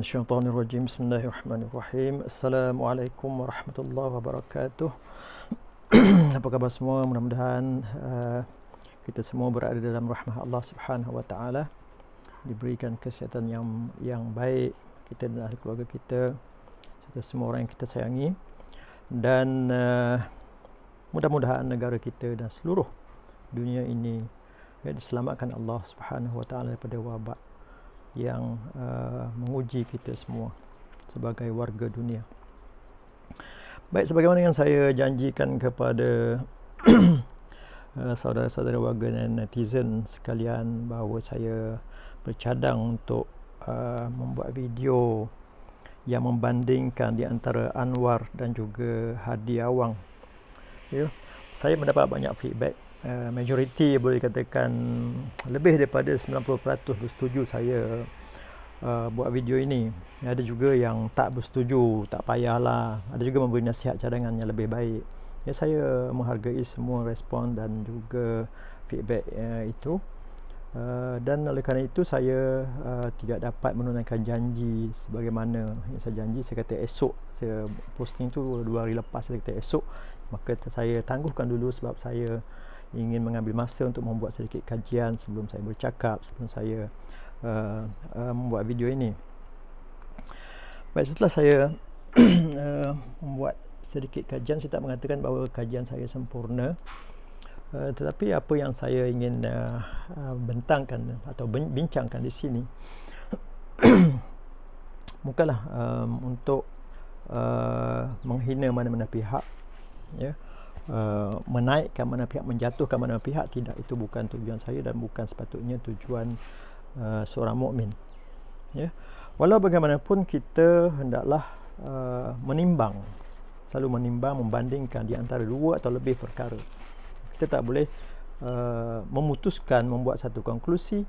من الشيطان الرجيم بسم الله الرحمن الرحيم السلام عليكم ورحمة apa khabar semua mudah-mudahan uh, kita semua berada dalam rahmat Allah Subhanahu wa taala diberikan kesihatan yang yang baik kita dan ahli keluarga kita serta semua orang yang kita sayangi dan uh, mudah-mudahan negara kita dan seluruh dunia ini ya, diselamatkan Allah Subhanahu wa taala daripada wabak yang uh, menguji kita semua sebagai warga dunia. Baik sebagaimana yang saya janjikan kepada uh, saudara-saudara warga dan netizen sekalian bahawa saya bercadang untuk uh, membuat video yang membandingkan di antara Anwar dan juga Hadi Awang. Ya, saya mendapat banyak feedback Eh, majoriti boleh dikatakan lebih daripada 90% bersetuju saya uh, buat video ini. Ada juga yang tak bersetuju, tak payahlah. Ada juga memberi nasihat cadangan yang lebih baik. Ya saya menghargai semua respon dan juga feedback uh, itu. Uh, dan oleh kerana itu saya uh, tidak dapat menunaikan janji sebagaimana yang saya janji saya kata esok saya posting tu dua hari lepas saya kata esok maka saya tangguhkan dulu sebab saya ingin mengambil masa untuk membuat sedikit kajian sebelum saya bercakap sebelum saya uh, uh, membuat video ini baik setelah saya uh, membuat sedikit kajian saya tak mengatakan bahawa kajian saya sempurna uh, tetapi apa yang saya ingin uh, uh bentangkan atau bincangkan di sini bukanlah um, untuk uh, menghina mana-mana pihak ya yeah uh, menaikkan mana pihak menjatuhkan mana pihak tidak itu bukan tujuan saya dan bukan sepatutnya tujuan uh, seorang mukmin ya walau bagaimanapun kita hendaklah uh, menimbang selalu menimbang membandingkan di antara dua atau lebih perkara kita tak boleh uh, memutuskan membuat satu konklusi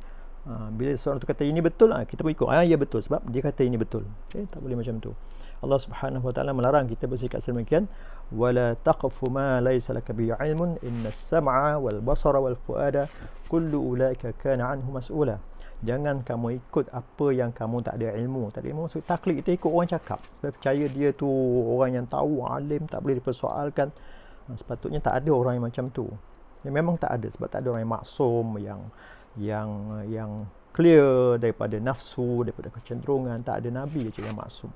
uh, bila seorang tu kata ini betul ah, kita pun ikut ah ya betul sebab dia kata ini betul okay, tak boleh macam tu Allah Subhanahu wa taala melarang kita bersikap sedemikian wala taqfu ma laysa laka bi ilmun inna as-sam'a wal basara wal fuada kullu ulaika kana anhu mas'ula jangan kamu ikut apa yang kamu tak ada ilmu tak ada ilmu maksud taklid kita ikut orang cakap sebab percaya dia tu orang yang tahu alim tak boleh dipersoalkan ha, sepatutnya tak ada orang yang macam tu ya, memang tak ada sebab tak ada orang yang maksum yang yang yang clear daripada nafsu daripada kecenderungan tak ada nabi je yang maksum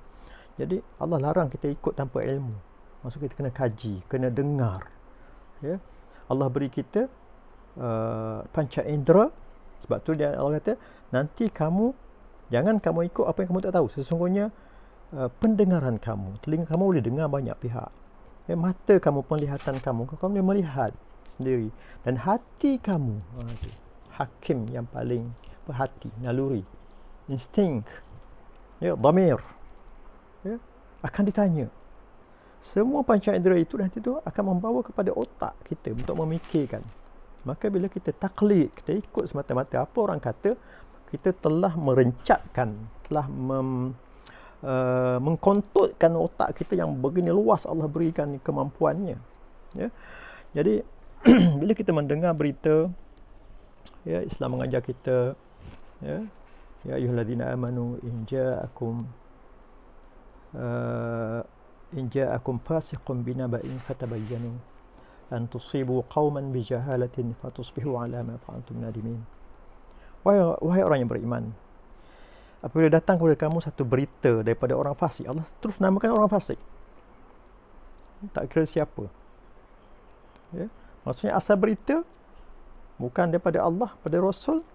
jadi Allah larang kita ikut tanpa ilmu. Maksud kita kena kaji, kena dengar. Ya. Allah beri kita uh, panca indera sebab tu dia Allah kata nanti kamu jangan kamu ikut apa yang kamu tak tahu. Sesungguhnya uh, pendengaran kamu, telinga kamu boleh dengar banyak pihak. Ya, mata kamu, penglihatan kamu, kamu boleh melihat sendiri dan hati kamu. Okay. Ah, hakim yang paling berhati, naluri, insting, ya, damir akan ditanya. Semua panca indera itu nanti tu akan membawa kepada otak kita untuk memikirkan. Maka bila kita taklid, kita ikut semata-mata apa orang kata, kita telah merencatkan, telah mem, uh, eh, mengkontutkan otak kita yang begini luas Allah berikan kemampuannya. Ya? Jadi, bila kita mendengar berita, ya, Islam mengajar kita, ya, Ya ayuhaladzina amanu inja'akum إن جاءكم فاسق بنبأ an أن تصيبوا قوما بجهالة فتصبحوا على ما فعلتم نادمين وهي أرى يمر إيمان Apabila datang kepada kamu satu berita daripada orang fasik, Allah terus namakan orang fasik. Tak kira siapa. Ya? Maksudnya asal berita bukan daripada Allah, pada Rasul,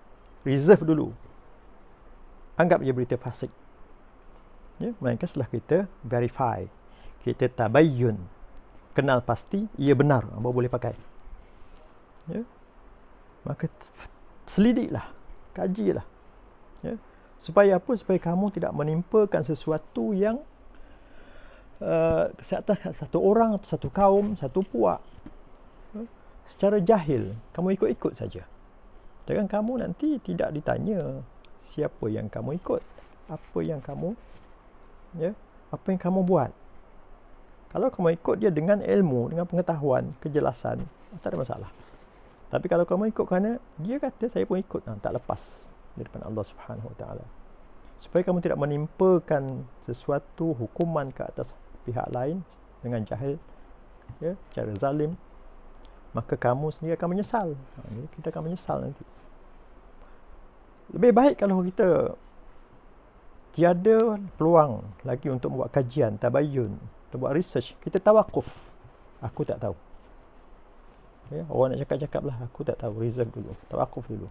reserve dulu. Anggap je berita fasik ya, melainkan setelah kita verify kita tabayyun kenal pasti ia benar apa boleh pakai ya maka selidiklah kajilah ya supaya apa supaya kamu tidak menimpakan sesuatu yang uh, atas satu orang atau satu kaum satu puak ya? secara jahil kamu ikut-ikut saja jangan kamu nanti tidak ditanya siapa yang kamu ikut apa yang kamu ya apa yang kamu buat kalau kamu ikut dia dengan ilmu dengan pengetahuan kejelasan tak ada masalah tapi kalau kamu ikut kerana dia kata saya pun ikut nah, tak lepas daripada Allah Subhanahu Wa Taala supaya kamu tidak menimpakan sesuatu hukuman ke atas pihak lain dengan jahil ya cara zalim maka kamu sendiri akan menyesal ah, kita akan menyesal nanti lebih baik kalau kita tiada peluang lagi untuk buat kajian, tabayun, untuk buat research, kita tawakuf. Aku tak tahu. Ya, orang nak cakap-cakap lah, aku tak tahu. Reserve dulu, tawakuf dulu.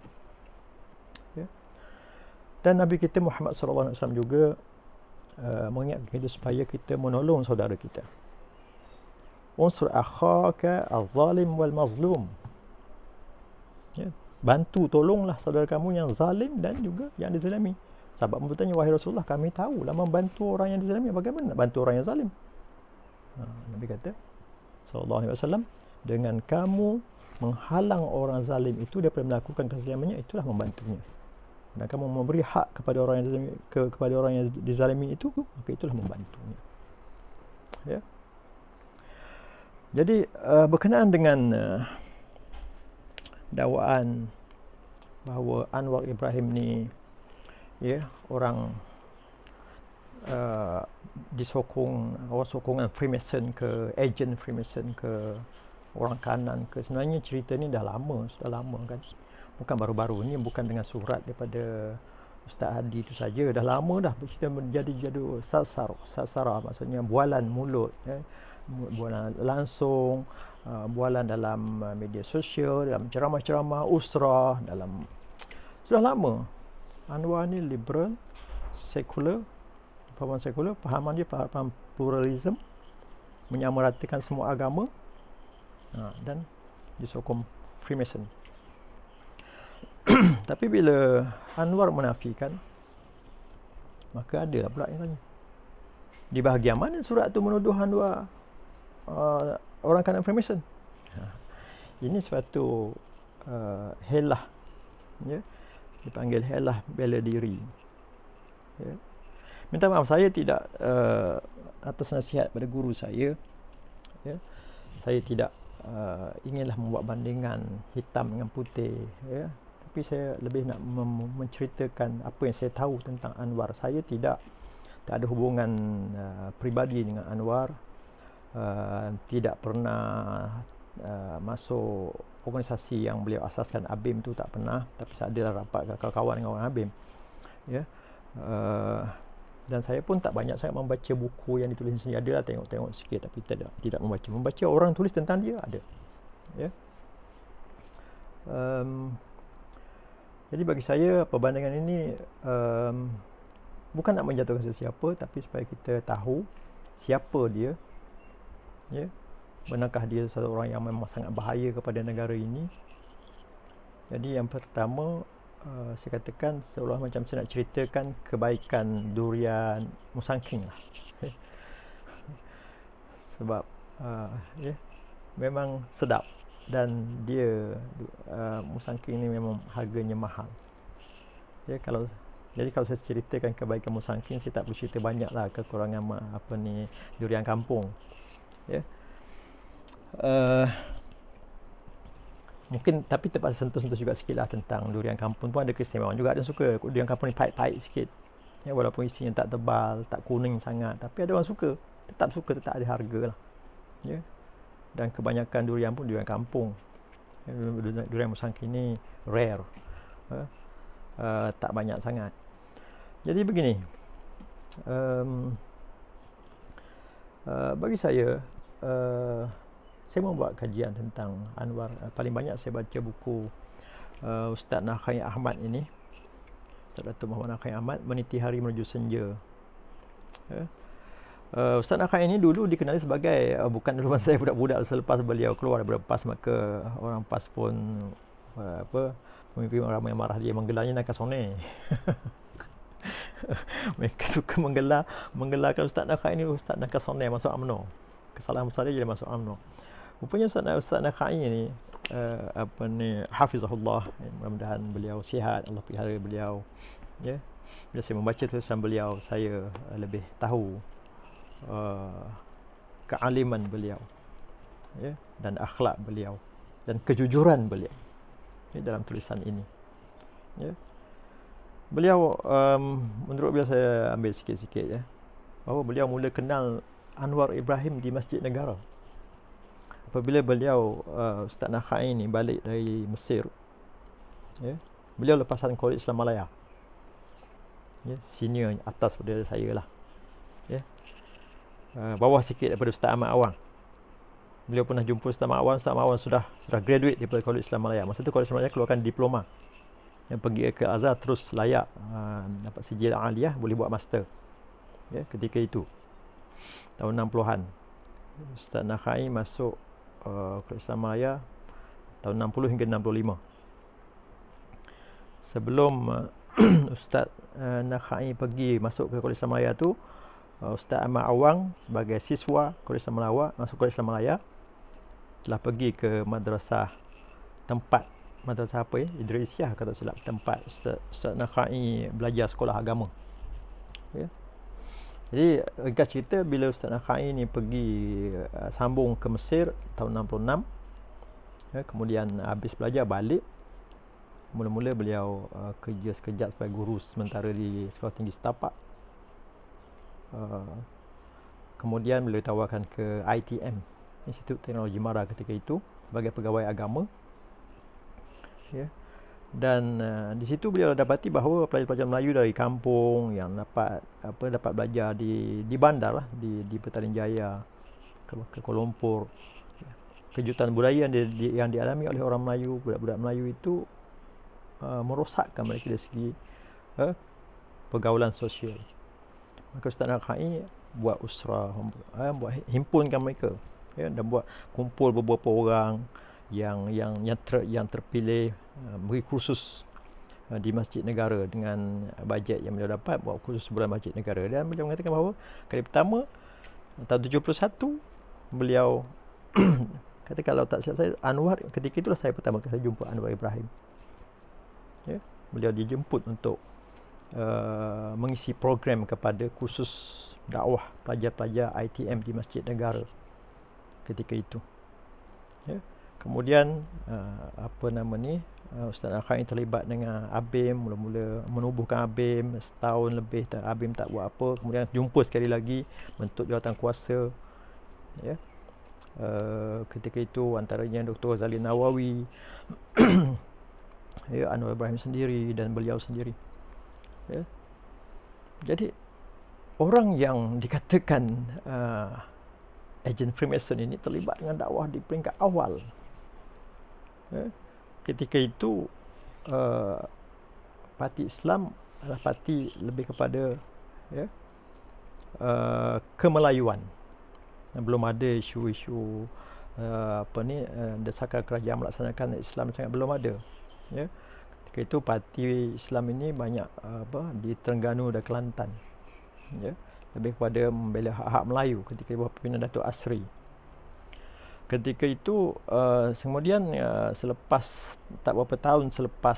Ya. Dan Nabi kita Muhammad SAW juga uh, mengingat kita supaya kita menolong saudara kita. Unsur akhaka al-zalim wal-mazlum. Ya. Bantu, tolonglah saudara kamu yang zalim dan juga yang dizalimi. Sahabat pun bertanya, wahai Rasulullah, kami tahu lah membantu orang yang dizalimi. Bagaimana nak bantu orang yang zalim? Ha, Nabi kata, SAW, dengan kamu menghalang orang zalim itu daripada melakukan kezalimannya, itulah membantunya. Dan kamu memberi hak kepada orang yang dizalimi, ke, kepada orang yang dizalimi itu, maka itulah membantunya. Ya. Jadi, uh, berkenaan dengan uh, dakwaan bahawa Anwar Ibrahim ni ya orang uh, eh, disokong orang sokongan Freemason ke agent Freemason ke orang kanan ke sebenarnya cerita ni dah lama sudah lama kan bukan baru-baru ni bukan dengan surat daripada Ustaz Hadi tu saja dah lama dah cerita menjadi jadu oh, sasar sasara maksudnya bualan mulut ya bualan langsung uh, bualan dalam media sosial dalam ceramah-ceramah usrah dalam sudah lama Anwar ni liberal, sekular, pemahaman sekular, pemahaman dia pemahaman pluralism, menyamaratakan semua agama ha, dan disokong Freemason. Tapi bila Anwar menafikan, maka ada pula yang tanya. Di bahagian mana surat tu menuduh Anwar uh, orang kanan Freemason? Ha, ini suatu uh, helah. Ya. Yeah? Dipanggil panggil helah bela diri. Ya. Minta maaf, saya tidak uh, atas nasihat pada guru saya. Ya. Saya tidak uh, inginlah membuat bandingan hitam dengan putih. Ya. Tapi saya lebih nak menceritakan apa yang saya tahu tentang Anwar. Saya tidak tak ada hubungan uh, eh, peribadi dengan Anwar. Uh, tidak pernah Ah, masuk organisasi yang beliau asaskan ABIM tu tak pernah tapi saya adalah rapat kawan-kawan dengan orang ABIM ya yeah. uh, dan saya pun tak banyak sangat membaca buku yang ditulis sendiri ada lah tengok-tengok sikit tapi tak ada, tidak membaca membaca orang tulis tentang dia ada ya yeah. um, jadi bagi saya perbandingan ini um, bukan nak menjatuhkan sesiapa tapi supaya kita tahu siapa dia ya yeah. Manakah dia satu orang yang memang sangat bahaya kepada negara ini? Jadi yang pertama uh, saya katakan seolah macam saya nak ceritakan kebaikan durian musangking lah. Sebab uh, eh, yeah, memang sedap dan dia uh, eh, musangking ini memang harganya mahal. Ya yeah, kalau jadi kalau saya ceritakan kebaikan musangking saya tak bercerita banyaklah kekurangan apa ni durian kampung. Ya. Yeah. Eh, mungkin tapi terpaksa sentuh-sentuh juga sikit lah tentang durian kampung pun ada keistimewaan juga ada suka durian kampung ni pahit-pahit sikit ya, walaupun isinya tak tebal tak kuning sangat tapi ada orang suka tetap suka tetap ada harga lah ya dan kebanyakan durian pun durian kampung ya, durian musang kini rare uh, tak banyak sangat jadi begini um, uh, bagi saya uh, saya membuat kajian tentang Anwar eh, paling banyak saya baca buku uh, Ustaz Nakhai Ahmad ini Ustaz Datuk Muhammad Nakhai Ahmad Meniti Hari Menuju Senja uh, Ustaz Nakhai ini dulu dikenali sebagai uh, bukan dulu saya budak-budak selepas beliau keluar daripada PAS maka orang PAS pun uh, apa pemimpin ramai yang marah dia menggelarnya Nakasone mereka suka menggelar menggelarkan Ustaz Nakhai ini Ustaz Nakasone masuk amno. kesalahan besar dia jadi masuk amno. Rupanya Ustaz, Ustaz Nakhai ni uh, apa ni hafizahullah eh, mudah-mudahan beliau sihat Allah pelihara beliau ya yeah. bila saya membaca tulisan beliau saya uh, lebih tahu uh, kealiman beliau ya yeah. dan akhlak beliau dan kejujuran beliau ini ya, dalam tulisan ini ya yeah. beliau um, menurut biasa saya ambil sikit-sikit ya yeah. bahawa beliau mula kenal Anwar Ibrahim di Masjid Negara apabila beliau uh, Ustaz Nahai ini balik dari Mesir ya, beliau lepasan kolej Islam Malaya ya, senior atas pada saya lah ya. Uh, bawah sikit daripada Ustaz Ahmad Awang beliau pernah jumpa Ustaz Ahmad Awang Ustaz Ahmad Awang sudah sudah graduate daripada kolej Islam Malaya masa itu kolej Islam Malaya keluarkan diploma yang pergi ke Azhar terus layak uh, dapat sijil aliyah boleh buat master ya, ketika itu tahun 60-an Ustaz Nakhai masuk uh, Kerajaan Malaya tahun 60 hingga 65. Sebelum uh, Ustaz uh, Nakhai pergi masuk ke Kerajaan Malaya tu, uh, Ustaz Ahmad Awang sebagai siswa Kerajaan Malaya masuk Kerajaan Malaya telah pergi ke madrasah tempat madrasah apa ya? Idrisiah kata silap tempat Ustaz, Ustaz Nakhai belajar sekolah agama. Ya. Yeah. Jadi ringkas cerita bila Ustaz Nakhai ni pergi uh, sambung ke Mesir tahun 66 ya, kemudian habis belajar balik mula-mula beliau uh, kerja sekejap sebagai guru sementara di sekolah tinggi setapak uh, kemudian beliau ditawarkan ke ITM Institut Teknologi Mara ketika itu sebagai pegawai agama ya, dan uh, di situ beliau dapati bahawa pelajar-pelajar Melayu dari kampung yang dapat apa dapat belajar di di bandar lah di di Petaling Jaya ke, ke Kuala Lumpur kejutan budaya yang, di, di, yang dialami oleh orang Melayu budak-budak Melayu itu uh, merosakkan mereka dari segi uh, pergaulan sosial maka Ustaz Nakhai buat usrah uh, buat himpunkan mereka ya, dan buat kumpul beberapa orang yang yang yang, ter, yang terpilih uh, beri kursus uh, di masjid negara dengan bajet yang beliau dapat buat kursus sebulan masjid negara dan beliau mengatakan bahawa kali pertama tahun 71 beliau kata kalau tak silap saya Anwar ketika itulah saya pertama kali saya jumpa Anwar Ibrahim ya beliau dijemput untuk uh, mengisi program kepada kursus dakwah pelajar-pelajar ITM di Masjid Negara ketika itu ya kemudian uh, apa nama ni uh, Ustaz Al-Khain terlibat dengan Abim mula-mula menubuhkan Abim setahun lebih dan Abim tak buat apa kemudian jumpa sekali lagi bentuk jawatan kuasa yeah. uh, ketika itu antaranya Dr. Zali Nawawi yeah, ya, Anwar Ibrahim sendiri dan beliau sendiri yeah. jadi orang yang dikatakan uh, agent Freemason ini terlibat dengan dakwah di peringkat awal Eh, ketika itu uh, parti Islam adalah parti lebih kepada ya, uh, kemelayuan belum ada isu-isu uh, apa ni uh, desakan kerajaan melaksanakan Islam sangat belum ada ya ketika itu parti Islam ini banyak uh, apa di Terengganu dan Kelantan ya lebih kepada membela hak-hak Melayu ketika bawah pimpinan Datuk Asri ketika itu uh, kemudian uh, selepas tak berapa tahun selepas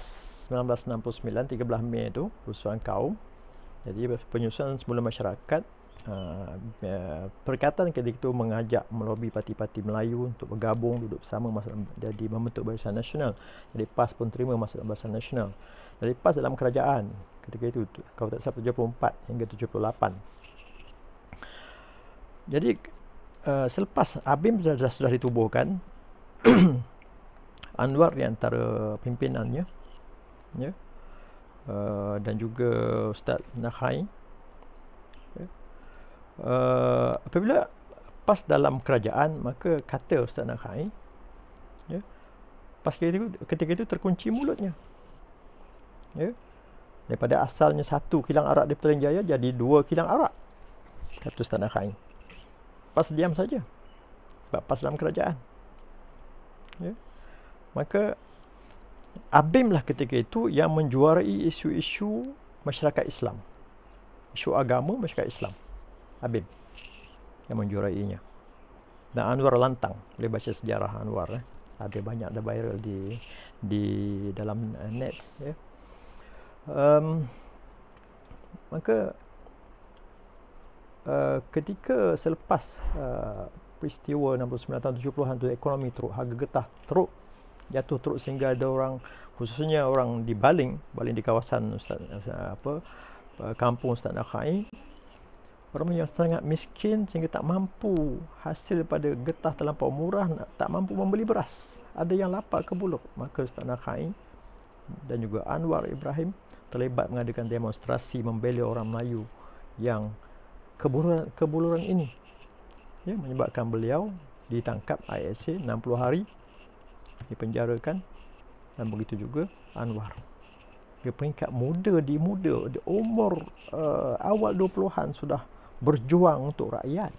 1969 13 Mei itu perusahaan kaum jadi penyusunan semula masyarakat uh, eh, perkataan ketika itu mengajak melobi parti-parti Melayu untuk bergabung duduk bersama jadi membentuk barisan nasional jadi PAS pun terima masuk dalam barisan nasional jadi PAS dalam kerajaan ketika itu kalau tak salah 74 hingga 78 jadi Eh, selepas Abim sudah, sudah ditubuhkan Anwar di antara pimpinannya ya uh, dan juga Ustaz Nahai Uh, ya, eh, apabila pas dalam kerajaan maka kata Ustaz Nakhai ya pas ketika itu, ketika itu terkunci mulutnya ya daripada asalnya satu kilang arak di Petaling Jaya jadi dua kilang arak kata Ustaz Nakhai PAS diam saja sebab PAS dalam kerajaan ya? maka ABIM lah ketika itu yang menjuarai isu-isu masyarakat Islam isu agama masyarakat Islam ABIM yang menjuarainya dan Anwar lantang boleh baca sejarah Anwar eh? ada banyak dah viral di di dalam eh, net ya. Um, maka uh, ketika selepas uh, peristiwa 69 tahun 70-an tu ekonomi teruk, harga getah teruk, jatuh teruk sehingga ada orang khususnya orang di Baling, Baling di kawasan Ustaz uh, apa uh, kampung Ustaz Nakhai orang yang sangat miskin sehingga tak mampu hasil daripada getah terlampau murah tak mampu membeli beras ada yang lapar ke buluk maka Ustaz Nakhai dan juga Anwar Ibrahim terlibat mengadakan demonstrasi membeli orang Melayu yang keburuan keburuan ini ya menyebabkan beliau ditangkap ISA 60 hari dipenjarakan dan begitu juga Anwar dia peringkat muda di muda di umur uh, awal 20-an sudah berjuang untuk rakyat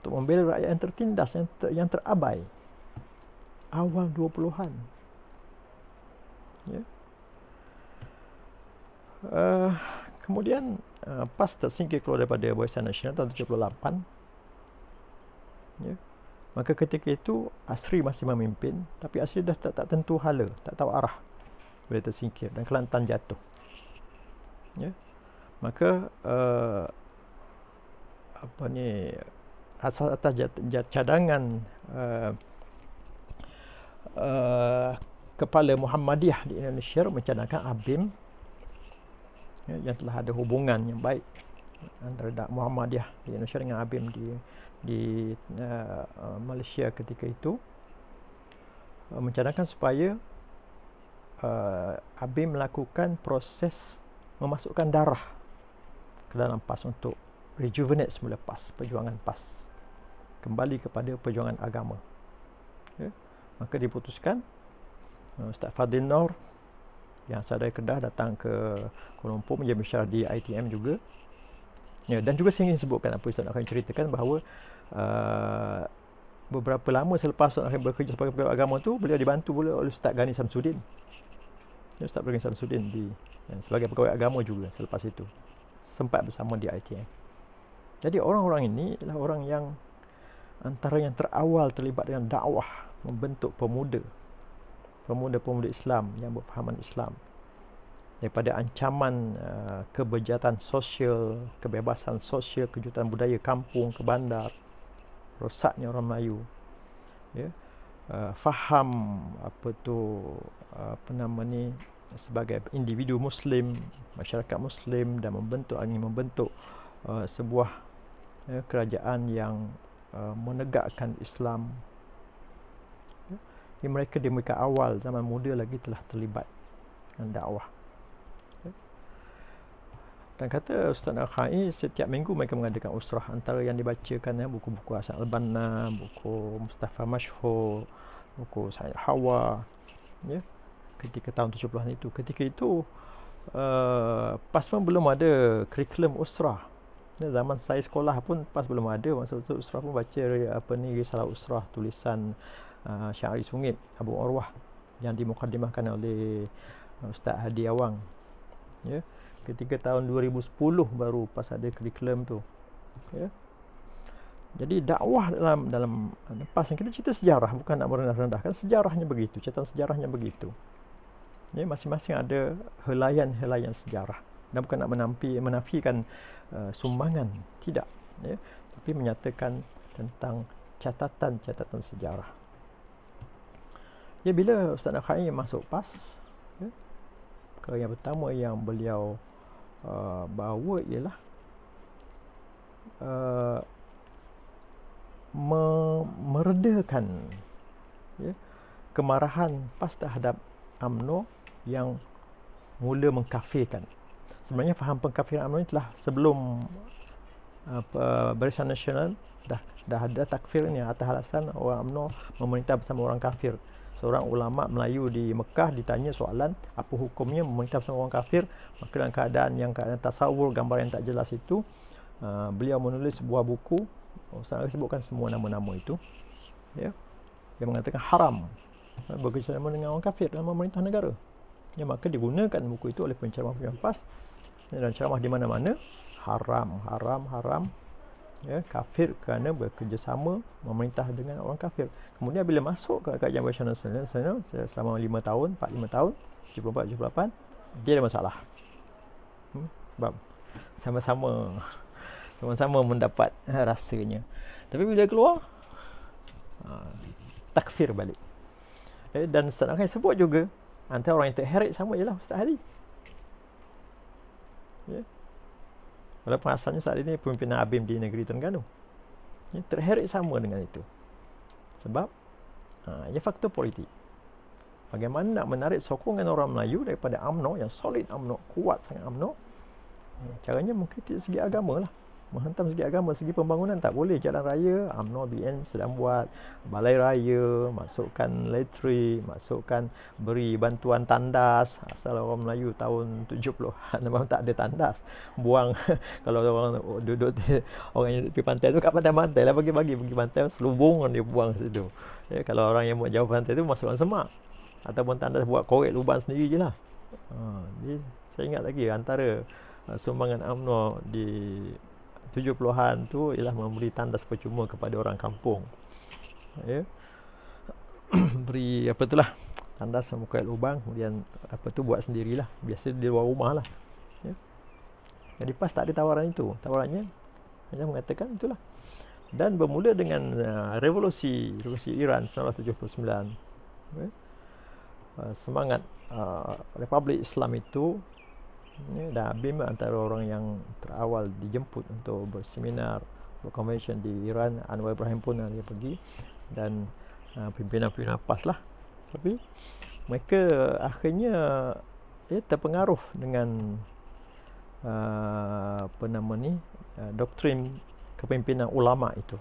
untuk membela rakyat yang tertindas yang ter, yang terabai awal 20-an ya yeah. uh, kemudian uh, PAS tersingkir keluar daripada Barisan Nasional tahun 78 ya maka ketika itu Asri masih memimpin tapi Asri dah tak, tak tentu hala tak tahu arah bila tersingkir dan Kelantan jatuh ya maka uh, apa ni asas atas jat, jat, cadangan uh, uh, kepala Muhammadiyah di Indonesia mencadangkan Abim ya, yang telah ada hubungan yang baik antara Dak Muhammadiyah di Indonesia dengan Abim di di uh, uh Malaysia ketika itu uh, mencadangkan supaya uh, Abim melakukan proses memasukkan darah ke dalam PAS untuk rejuvenate semula PAS perjuangan PAS kembali kepada perjuangan agama okay. Ya, maka diputuskan uh, Ustaz Fadil Nur yang saya dari Kedah datang ke Kuala Lumpur menjadi mesyuarat di ITM juga. Ya, dan juga saya ingin sebutkan apa yang Ustaz akan ceritakan bahawa uh, beberapa lama selepas Ustaz akan bekerja sebagai pegawai agama tu beliau dibantu pula oleh Ustaz Ghani Samsudin. Ya, Ustaz Ghani Samsudin di ya, sebagai pegawai agama juga selepas itu. Sempat bersama di ITM. Jadi orang-orang ini adalah orang yang antara yang terawal terlibat dengan dakwah membentuk pemuda pemuda-pemuda Islam yang berfahaman Islam daripada ancaman uh, kebejatan sosial, kebebasan sosial, kejutan budaya kampung ke bandar, rosaknya orang Melayu. Ya. Yeah. Uh, faham apa tu uh, apa nama ni sebagai individu muslim, masyarakat muslim dan membentuk angin membentuk uh, sebuah uh, kerajaan yang uh, menegakkan Islam ini mereka di muka awal zaman muda lagi telah terlibat dengan dakwah. Dan kata Ustaz al khai setiap minggu mereka mengadakan usrah antara yang dibacakan ya, buku-buku Hasan Al-Banna, buku Mustafa Mashhur, buku Sayyid Hawa. Ya, ketika tahun 70-an itu. Ketika itu, uh, PAS pun belum ada kurikulum usrah. Ya, zaman saya sekolah pun PAS belum ada. Maksud usrah pun baca apa ni, risalah usrah, tulisan uh, ah, Syari Sungit Abu Orwah yang dimukadimahkan oleh ah, Ustaz Hadi Awang ya ketika tahun 2010 baru pas ada curriculum tu ya jadi dakwah dalam dalam ah, lepas yang kita cerita sejarah bukan nak merendah-rendahkan sejarahnya begitu catatan sejarahnya begitu ya masing-masing ada helayan helayan sejarah dan bukan nak menampi menafikan uh, sumbangan tidak ya tapi menyatakan tentang catatan-catatan sejarah Ya bila Ustaz Nakhain masuk PAS ya, Perkara yang pertama yang beliau uh, bawa ialah uh, me- Meredakan ya, kemarahan PAS terhadap UMNO yang mula mengkafirkan Sebenarnya faham pengkafiran UMNO ini telah sebelum apa uh, Barisan Nasional dah dah ada takfir ni atas alasan orang UMNO memerintah bersama orang kafir seorang ulama Melayu di Mekah ditanya soalan apa hukumnya mengikat sama orang kafir maka dalam keadaan yang keadaan tasawur gambar yang tak jelas itu uh, beliau menulis sebuah buku oh, saya akan sebutkan semua nama-nama itu ya yang mengatakan haram bekerjasama dengan orang kafir dalam pemerintah negara ya maka digunakan buku itu oleh penceramah-penceramah pas dan ceramah di mana-mana haram haram haram ya, kafir kerana bekerjasama memerintah dengan orang kafir. Kemudian bila masuk ke kerajaan Bashar al-Assad selama 5 tahun, 4 5 tahun, 74 78, dia ada masalah. Hmm? Sebab sama-sama sama-sama mendapat rasanya. Tapi bila keluar ha, takfir balik. Eh, dan Ustaz Nakai sebut juga antara orang yang terheret sama ialah Ustaz Hadi. Yeah walaupun asalnya saat ini pimpinan ABIM di negeri Terengganu ya, terheret sama dengan itu sebab ha, ia faktor politik bagaimana nak menarik sokongan orang Melayu daripada amno yang solid amno kuat sangat amno caranya mengkritik segi agama lah menghantam segi agama, segi pembangunan tak boleh jalan raya, UMNO BN sedang buat balai raya, masukkan letri, masukkan beri bantuan tandas asal orang Melayu tahun 70-an memang tak ada tandas, buang kalau orang duduk orang yang pergi pantai tu kat pantai-pantai lah bagi-bagi pergi pantai, selubung dia buang situ ya, kalau orang yang buat jauh pantai tu masukkan dalam semak ataupun tandas buat korek lubang sendiri je lah ha, saya ingat lagi antara uh, sumbangan UMNO di 70-an tu ialah memberi tanda percuma kepada orang kampung. Ya. beri apa tu lah tanda semuka lubang kemudian apa tu buat sendirilah. Biasa di luar rumah lah. Ya. Jadi pas tak ada tawaran itu. Tawarannya hanya mengatakan itulah. Dan bermula dengan uh, revolusi revolusi Iran 1979. Ya. Uh, semangat uh, Republik Islam itu ya, dah habis antara orang yang terawal dijemput untuk berseminar berkonvensyen di Iran Anwar Ibrahim pun dia pergi dan uh, ah, pimpinan-pimpinan PAS lah tapi mereka akhirnya ya, terpengaruh dengan uh, apa nama ni uh, doktrin kepimpinan ulama itu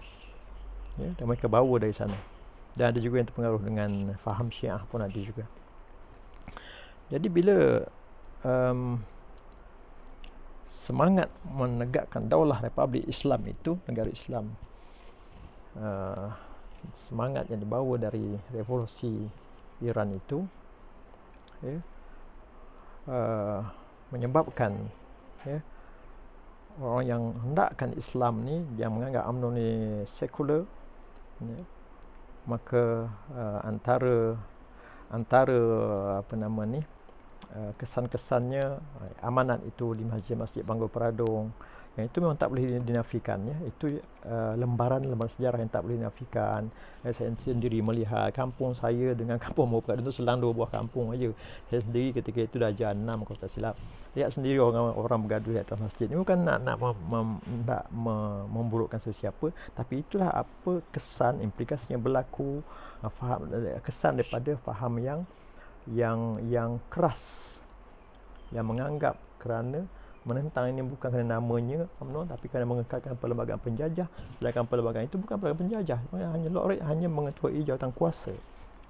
ya, dan mereka bawa dari sana dan ada juga yang terpengaruh dengan faham syiah pun ada juga jadi bila um, semangat menegakkan daulah Republik Islam itu negara Islam uh, semangat yang dibawa dari revolusi Iran itu ya, uh, menyebabkan ya, orang yang hendakkan Islam ni dia menganggap UMNO ni sekular ya, maka uh, antara antara apa nama ni Eh, kesan-kesannya eh, amanat itu di Masjid Masjid Bangor Peradong yang itu memang tak boleh dinafikan ya itu uh, lembaran lembaran sejarah yang tak boleh dinafikan saya sendiri melihat kampung saya dengan kampung Bangor Peradong itu selang dua buah kampung aja saya sendiri ketika itu dah jalan enam kalau tak silap lihat sendiri orang orang bergaduh di atas masjid ini bukan nak nak mem, mem, nak memburukkan sesiapa tapi itulah apa kesan implikasinya berlaku faham kesan daripada faham yang yang yang keras yang menganggap kerana menentang ini bukan kerana namanya UMNO tapi kerana mengekalkan perlembagaan penjajah sedangkan perlembagaan itu bukan perlembagaan penjajah hanya lorik hanya mengetuai jawatan kuasa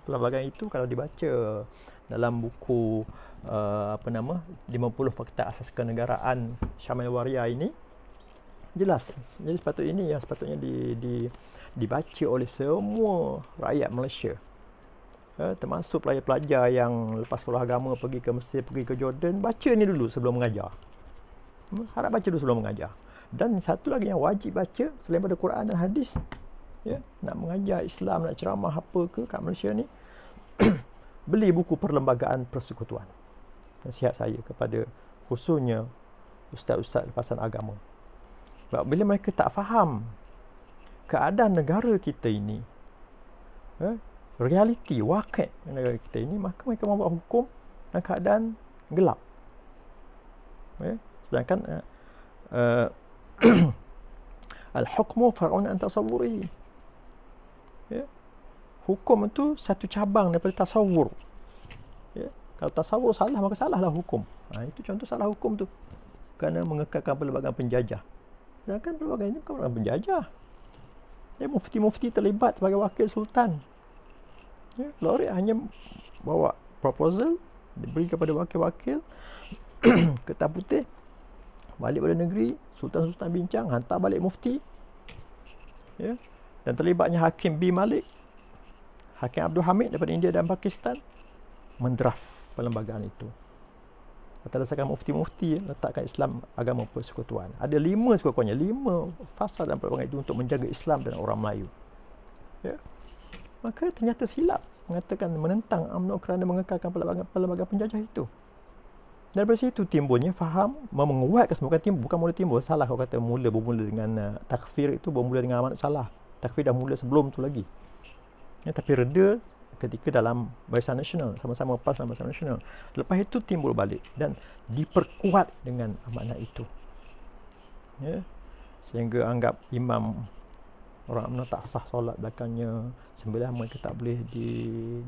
perlembagaan itu kalau dibaca dalam buku uh, apa nama 50 fakta asas kenegaraan Syamil Waria ini jelas jadi sepatutnya ini yang sepatutnya di, di, dibaca oleh semua rakyat Malaysia Eh, termasuk pelajar-pelajar yang lepas sekolah agama pergi ke Mesir, pergi ke Jordan, baca ni dulu sebelum mengajar. Hmm, harap baca dulu sebelum mengajar. Dan satu lagi yang wajib baca selain daripada Quran dan hadis, ya, nak mengajar Islam, nak ceramah apa ke kat Malaysia ni, beli buku Perlembagaan Persekutuan. Nasihat saya kepada khususnya ustaz-ustaz lepasan agama. Sebab bila mereka tak faham keadaan negara kita ini, eh, realiti wakil negara kita ini maka mereka membuat hukum dan keadaan gelap okay? Ya, sedangkan eh, eh, al-hukmu fa'un an tasawwuri ya, hukum itu satu cabang daripada tasawur ya? kalau tasawur salah maka salahlah hukum ha, itu contoh salah hukum tu kerana mengekalkan pelbagai penjajah sedangkan pelbagai ini bukan penjajah ya, mufti-mufti terlibat sebagai wakil sultan ya, lori hanya bawa proposal diberi kepada wakil-wakil kertas putih balik pada negeri sultan-sultan bincang hantar balik mufti ya dan terlibatnya hakim B Malik hakim Abdul Hamid daripada India dan Pakistan mendraft perlembagaan itu atas dasarkan mufti-mufti ya, letakkan Islam agama persekutuan ada lima sekurang-kurangnya lima fasa dalam perlembagaan itu untuk menjaga Islam dan orang Melayu ya maka ternyata silap mengatakan menentang UMNO kerana mengekalkan pelbagai-pelbagai penjajah itu. Daripada situ timbulnya faham menguatkan semua timbul bukan mula timbul salah kalau kata mula bermula dengan uh, takfir itu bermula dengan amanat salah. Takfir dah mula sebelum tu lagi. Ya, tapi reda ketika dalam Barisan Nasional sama-sama lepas dalam Barisan Nasional. Lepas itu timbul balik dan diperkuat dengan amanah itu. Ya. Sehingga anggap Imam orang mana tak sah solat belakangnya sembilan mereka tak boleh di,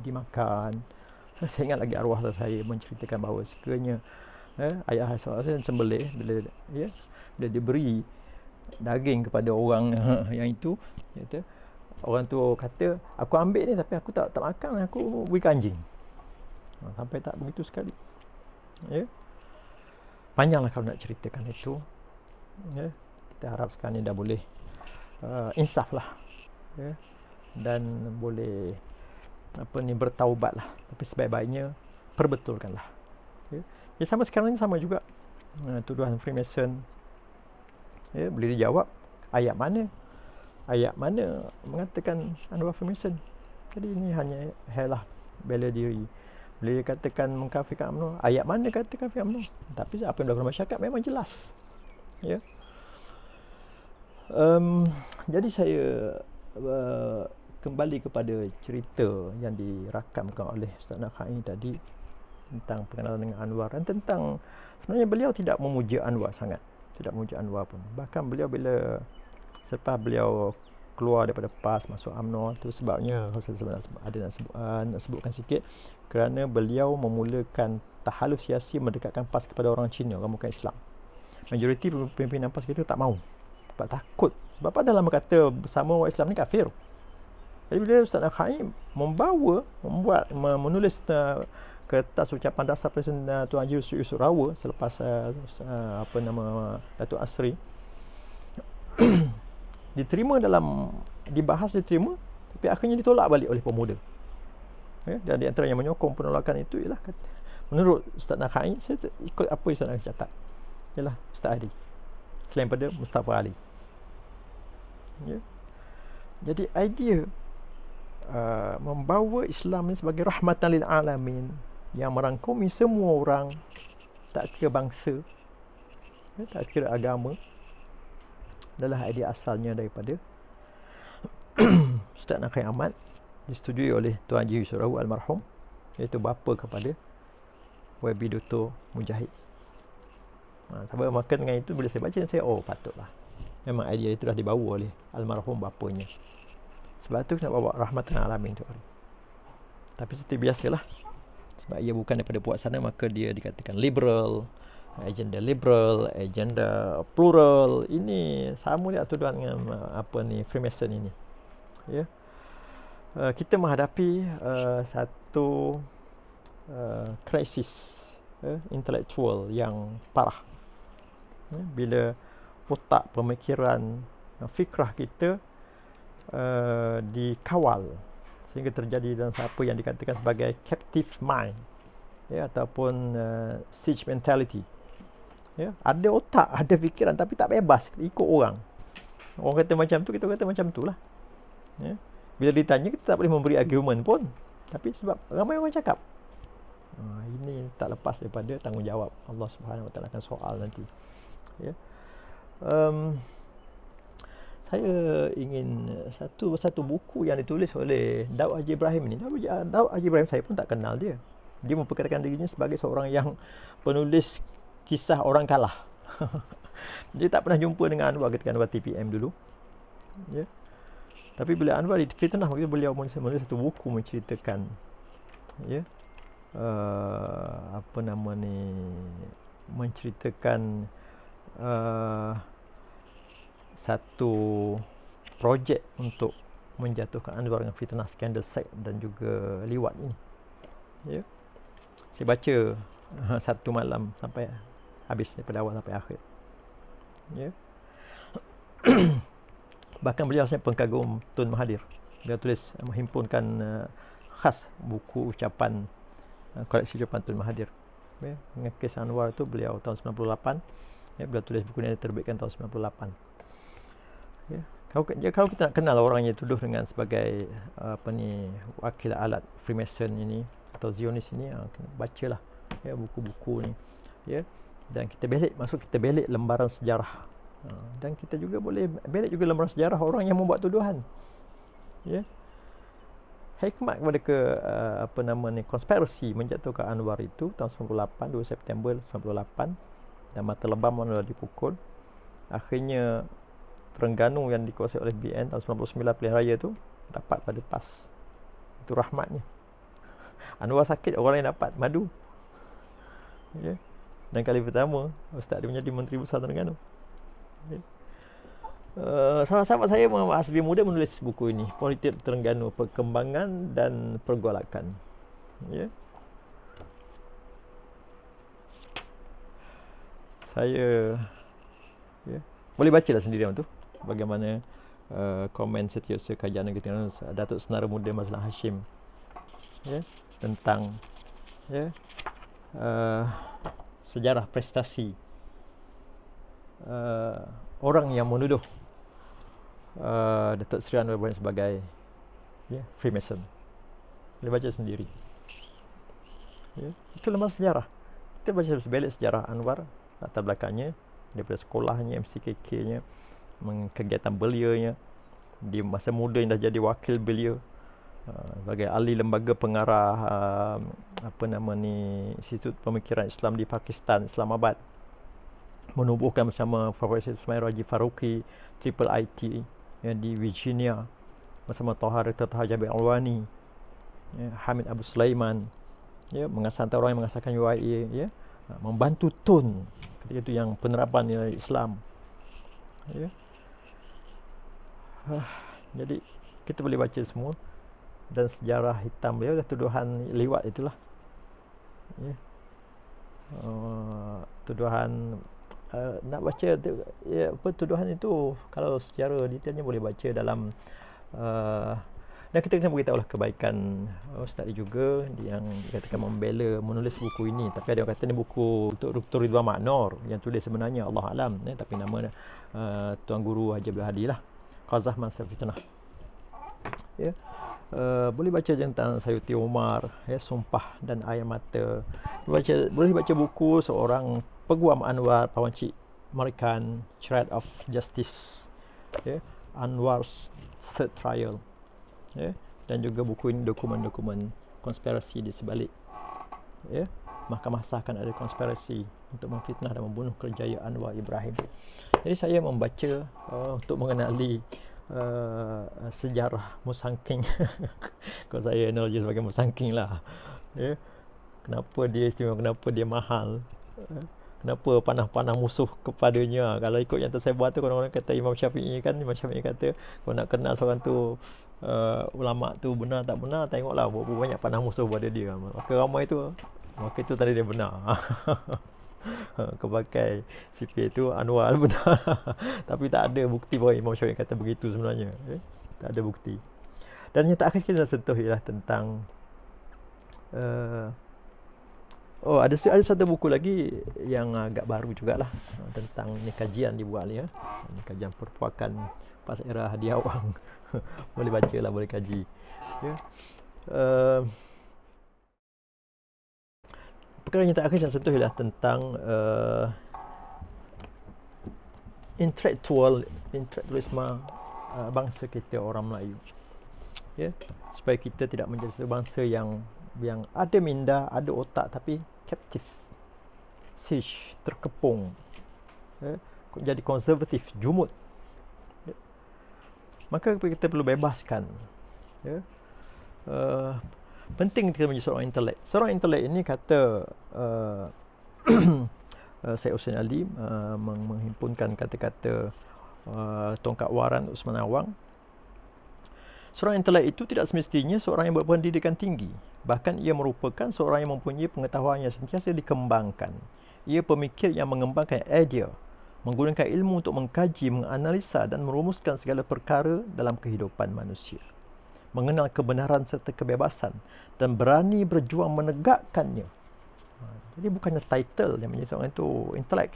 dimakan saya ingat lagi arwah saya menceritakan bahawa sekiranya eh, ayah saya saya sembelih bila ya bila diberi daging kepada orang yang itu kata ya, orang tu kata aku ambil ni tapi aku tak tak makan aku beri anjing ha, sampai tak begitu sekali ya panjanglah kalau nak ceritakan itu ya kita harap sekarang dah boleh uh, insaf lah yeah. dan boleh apa ni bertaubat lah tapi sebaik-baiknya perbetulkan lah ya. Yeah. Yeah, sama sekarang ni sama juga uh, tuduhan Freemason ya, yeah, boleh dijawab ayat mana ayat mana mengatakan anda Freemason jadi ini hanya helah bela diri boleh katakan mengkafirkan UMNO ayat mana katakan kafir UMNO tapi apa yang berlaku masyarakat memang jelas ya yeah um, jadi saya uh, kembali kepada cerita yang dirakamkan oleh Ustaz Nakhai tadi tentang pengenalan dengan Anwar dan tentang sebenarnya beliau tidak memuja Anwar sangat tidak memuja Anwar pun bahkan beliau bila selepas beliau keluar daripada PAS masuk UMNO tu sebabnya Ustaz sebenarnya ada nak, sebut, uh, nak sebutkan sikit kerana beliau memulakan tahalus siasi mendekatkan PAS kepada orang Cina orang bukan Islam majoriti pemimpin PAS kita tak mahu sebab takut sebab apa dalam kata sama orang Islam ni kafir jadi bila Ustaz Nakhaim membawa membuat menulis uh, kertas ucapan dasar Presiden uh, Tuan Haji Yusuf Yusuf Rawa selepas uh, uh, apa nama Datuk Asri diterima dalam dibahas diterima tapi akhirnya ditolak balik oleh pemuda eh, dan di antara yang menyokong penolakan itu ialah menurut Ustaz Nakhaim saya ikut apa yang Ustaz Nakhaim catat ialah Ustaz Ali selain pada Mustafa Ali ya. Jadi idea uh, membawa Islam ni sebagai rahmatan lil alamin yang merangkumi semua orang tak kira bangsa ya, tak kira agama adalah idea asalnya daripada Ustaz Nakai Ahmad disetujui oleh Tuan Haji Yusuf Rawu Almarhum iaitu bapa kepada Webi Duto Mujahid ha, sebab makan dengan itu bila saya baca saya oh patutlah memang idea itu dah dibawa oleh almarhum bapanya sebab tu nak bawa rahmat rahmatan alamin tu tapi seperti biasalah sebab ia bukan daripada puak sana maka dia dikatakan liberal agenda liberal agenda plural ini sama dia tu dengan uh, apa ni freemason ini ya yeah. uh, kita menghadapi uh, satu uh, krisis uh, intellectual yang parah yeah. bila otak pemikiran uh, fikrah kita uh, dikawal sehingga terjadi dan apa yang dikatakan sebagai captive mind ya ataupun uh, siege mentality ya ada otak ada fikiran tapi tak bebas ikut orang orang kata macam tu kita kata macam itulah ya bila ditanya kita tak boleh memberi argument pun tapi sebab ramai orang cakap ah, ini tak lepas daripada tanggungjawab Allah Subhanahu Wa Taala akan soal nanti ya yeah um, saya ingin eh, satu satu buku yang ditulis oleh Daud Haji Ibrahim ni. Daud, eh, Daud Haji Ibrahim saya pun tak kenal dia. Dia memperkatakan dirinya sebagai seorang yang penulis kisah orang kalah. dia tak pernah jumpa dengan Anwar ketika Anwar TPM dulu. Ya. Yeah. Tapi bila Anwar di fitnah maka beliau menulis, satu buku menceritakan ya. Uh, apa nama ni menceritakan Eh, satu projek untuk menjatuhkan Anwar dengan fitnah skandal site dan juga liwat ini. Ya. Saya baca uh, satu malam sampai habis daripada awal sampai akhir. Ya. Bahkan beliau sebenarnya pengkagum Tun Mahathir. Dia tulis eh, menghimpunkan uh, khas buku ucapan uh, koleksi ucapan Tun Mahathir. Ya, yeah. dengan kes Anwar itu beliau tahun 98 Ya, beliau tulis buku ini terbitkan tahun 98. Ya. Kalau, ya, kalau kita nak kenal orang yang tuduh dengan sebagai apa ni wakil alat Freemason ini atau Zionis ini, ha, kena bacalah ya, buku-buku ni. Ya. Dan kita belik, masuk kita belik lembaran sejarah. Ha, dan kita juga boleh belik juga lembaran sejarah orang yang membuat tuduhan. Ya. Hikmat kepada ke uh, apa nama ni konspirasi menjatuhkan Anwar itu tahun 98 2 September 98 dan mata lebam mana dah dipukul akhirnya Terengganu yang dikuasai oleh BN tahun 1999 pilihan raya tu dapat pada PAS itu rahmatnya Anwar sakit orang lain dapat madu okay. Ya. dan kali pertama Ustaz dia menjadi Menteri Besar Terengganu okay. Ya. Uh, eh, sahabat-sahabat saya Muhammad Hasbi Muda menulis buku ini Politik Terengganu Perkembangan dan Pergolakan Ya yeah. saya ya. boleh lah sendiri waktu bagaimana uh, komen setiausaha kajian kita Datuk Senara Muda Maslah Hashim ya tentang ya uh, sejarah prestasi uh, orang yang menuduh uh, Datuk Seri Anwar Ibrahim sebagai ya Freemason boleh baca sendiri ya itu lemah sejarah kita baca sebelah sejarah Anwar latar belakangnya daripada sekolahnya MCKK-nya kegiatan belianya di masa muda yang dah jadi wakil belia uh, sebagai ahli lembaga pengarah uh, apa nama ni Institut Pemikiran Islam di Pakistan Islamabad menubuhkan bersama Profesor Ismail Raji Faruqi Triple IT yang di Virginia bersama Tohar Dr. Tohar Jabir Alwani ya, Hamid Abu Sulaiman ya, mengasahkan orang yang mengasahkan UIA ya. Ha, membantu tone ketika itu yang penerapan nilai Islam ya. Ha, jadi kita boleh baca semua dan sejarah hitam beliau dah tuduhan lewat itulah ya. Uh, tuduhan uh, nak baca tu, ya, apa tuduhan itu kalau secara detailnya boleh baca dalam dan kita kena beritahu lah kebaikan eh, Ustaz juga yang dikatakan membela menulis buku ini. Tapi ada orang kata ni buku untuk Dr. Ridwan Maknor yang tulis sebenarnya Allah Alam. Eh, tapi nama uh, Tuan Guru Haji Abdul Hadi lah. Qazah Mansar Fitnah. Ya. Uh, boleh baca tentang Sayuti Umar, ya, Sumpah dan ayam Mata. Boleh baca, boleh baca buku seorang Peguam Anwar Pawancik Marikan, Thread of Justice. Ya. Anwar's Third Trial yeah? dan juga buku ini dokumen-dokumen konspirasi di sebalik yeah? mahkamah sah akan ada konspirasi untuk memfitnah dan membunuh kerjaya Anwar Ibrahim jadi saya membaca uh, untuk mengenali Uh, sejarah musangking kalau saya analogi sebagai musangking lah yeah. kenapa dia istimewa kenapa dia mahal ya. kenapa panah-panah musuh kepadanya kalau ikut yang tersebar tu korang-korang kata Imam Syafi'i kan Imam Syafi'i kata kalau nak kenal seorang tu uh, ulama tu benar tak benar tengoklah berapa banyak panah musuh pada dia maka ramai itu, maka itu tadi dia benar Kebakai pakai CPA tu Anwar benar tapi tak ada bukti bahawa Imam Syafiq kata begitu sebenarnya eh? tak ada bukti dan yang terakhir kita nak sentuh ialah tentang uh, oh ada, ada satu buku lagi yang agak baru juga lah tentang ni kajian dibuat ni ya. kajian perpuakan pas era hadiah wang boleh baca lah boleh kaji yeah. Ya. uh, perkara yang tak akan saya sentuh ialah tentang uh, eh, intellectual intellectualisme uh, eh, bangsa kita orang Melayu yeah. supaya kita tidak menjadi satu bangsa yang yang ada minda ada otak tapi captive sish terkepung yeah. jadi konservatif jumut maka kita perlu bebaskan ya uh, penting kita menjadi seorang intelek seorang intelek ini kata uh, Syed Hussein Ali uh, menghimpunkan kata-kata uh, tongkat waran Usman Awang seorang intelek itu tidak semestinya seorang yang berpendidikan tinggi bahkan ia merupakan seorang yang mempunyai pengetahuan yang sentiasa dikembangkan ia pemikir yang mengembangkan idea menggunakan ilmu untuk mengkaji, menganalisa dan merumuskan segala perkara dalam kehidupan manusia. Mengenal kebenaran serta kebebasan dan berani berjuang menegakkannya. Ha, jadi bukannya title yang menjadi seorang itu intellect.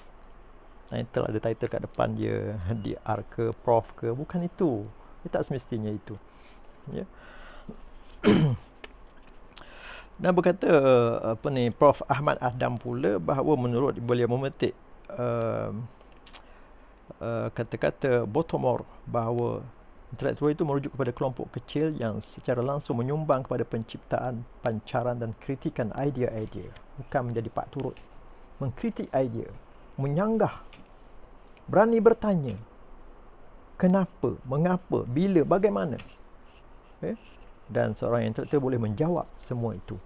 Title ada title kat depan dia, DR ke, Prof ke, bukan itu. Dia tak semestinya itu. Ya. dan berkata apa ni Prof Ahmad Adam pula bahawa menurut beliau memetik uh, Eh, kata-kata Baltimore bahawa intelektual itu merujuk kepada kelompok kecil yang secara langsung menyumbang kepada penciptaan, pancaran dan kritikan idea-idea. Bukan menjadi pak turut. Mengkritik idea. Menyanggah. Berani bertanya. Kenapa? Mengapa? Bila? Bagaimana? Eh? Dan seorang intelektual boleh menjawab semua itu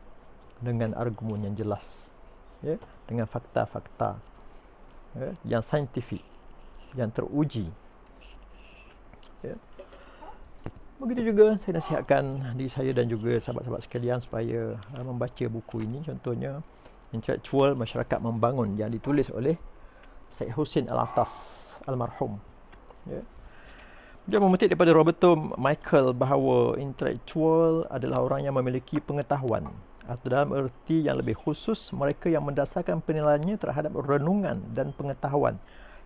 dengan argumen yang jelas. Eh? Dengan fakta-fakta eh? yang saintifik yang teruji. Ya. Begitu juga saya nasihatkan diri saya dan juga sahabat-sahabat sekalian supaya uh, membaca buku ini contohnya Intellectual Masyarakat Membangun yang ditulis oleh Syed Hussein Al-Atas almarhum. Ya. Dia memetik daripada Roberto Michael bahawa intellectual adalah orang yang memiliki pengetahuan atau dalam erti yang lebih khusus mereka yang mendasarkan penilaiannya terhadap renungan dan pengetahuan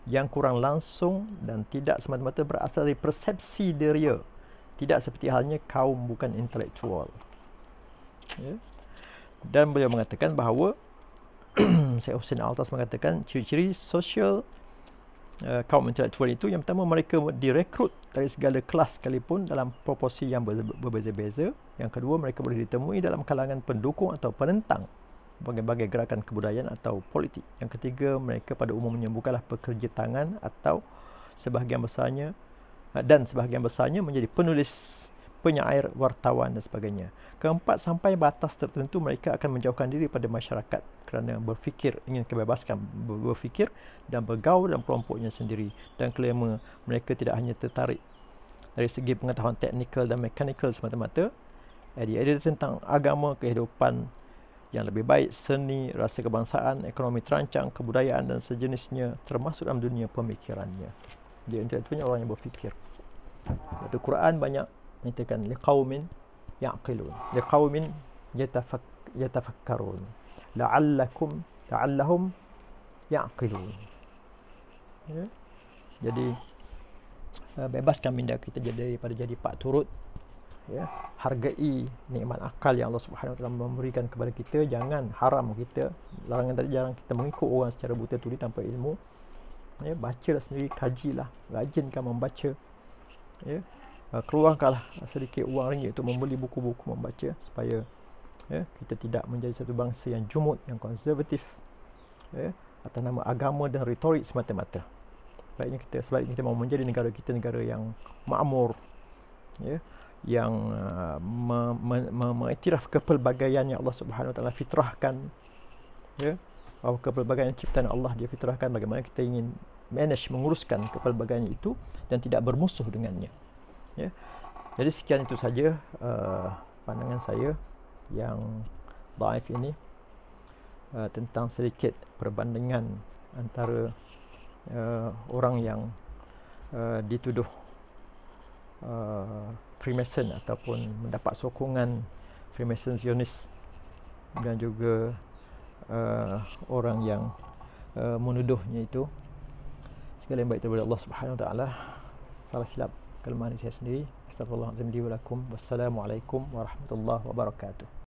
yang kurang langsung dan tidak semata-mata berasal dari persepsi diria tidak seperti halnya kaum bukan intelektual ya? dan beliau mengatakan bahawa Syed Hussein Altas mengatakan ciri-ciri sosial uh, kaum intelektual itu yang pertama mereka direkrut dari segala kelas sekalipun dalam proporsi yang berbeza-beza yang kedua mereka boleh ditemui dalam kalangan pendukung atau penentang berbagai-bagai gerakan kebudayaan atau politik. Yang ketiga, mereka pada umumnya bukanlah pekerja tangan atau sebahagian besarnya eh, dan sebahagian besarnya menjadi penulis, penyair, wartawan dan sebagainya. Keempat, sampai batas tertentu mereka akan menjauhkan diri pada masyarakat kerana berfikir, ingin kebebaskan berfikir dan bergaul dalam kelompoknya sendiri dan kelima mereka tidak hanya tertarik dari segi pengetahuan teknikal dan mekanikal semata-mata, eh, ada tentang agama, kehidupan, yang lebih baik seni, rasa kebangsaan, ekonomi terancang, kebudayaan dan sejenisnya termasuk dalam dunia pemikirannya. Dia intelektualnya orang yang berfikir. Itu Quran banyak menyatakan liqaumin yaqilun. Liqaumin yatafak yatafakkarun. La'allakum la'allahum yaqilun. Ya? Jadi eh, bebaskan minda kita daripada jadi pak turut ya hargai nikmat akal yang Allah Subhanahu Wa Taala memberikan kepada kita jangan haram kita larangan tadi jarang kita mengikut orang secara buta tuli tanpa ilmu ya bacalah sendiri kajilah rajinkan membaca ya uh, keluarkanlah sedikit uang ringgit untuk membeli buku-buku membaca supaya ya kita tidak menjadi satu bangsa yang jumud yang konservatif ya atas nama agama dan retorik semata-mata baiknya kita sebaliknya kita mahu menjadi negara kita negara yang makmur ya yang uh, mengiktiraf me- me- kepelbagaian yang Allah Subhanahu taala fitrahkan ya atau kepelbagaian ciptaan Allah dia fitrahkan bagaimana kita ingin manage menguruskan kepelbagaian itu dan tidak bermusuh dengannya ya jadi sekian itu saja uh, pandangan saya yang live ini uh, tentang sedikit perbandingan antara uh, orang yang uh, dituduh uh, Freemason ataupun mendapat sokongan Freemason Zionis dan juga uh, orang yang uh, menuduhnya itu segala yang baik daripada Allah Subhanahu Wa Taala salah silap kelemahan saya sendiri Assalamualaikum li warahmatullahi wabarakatuh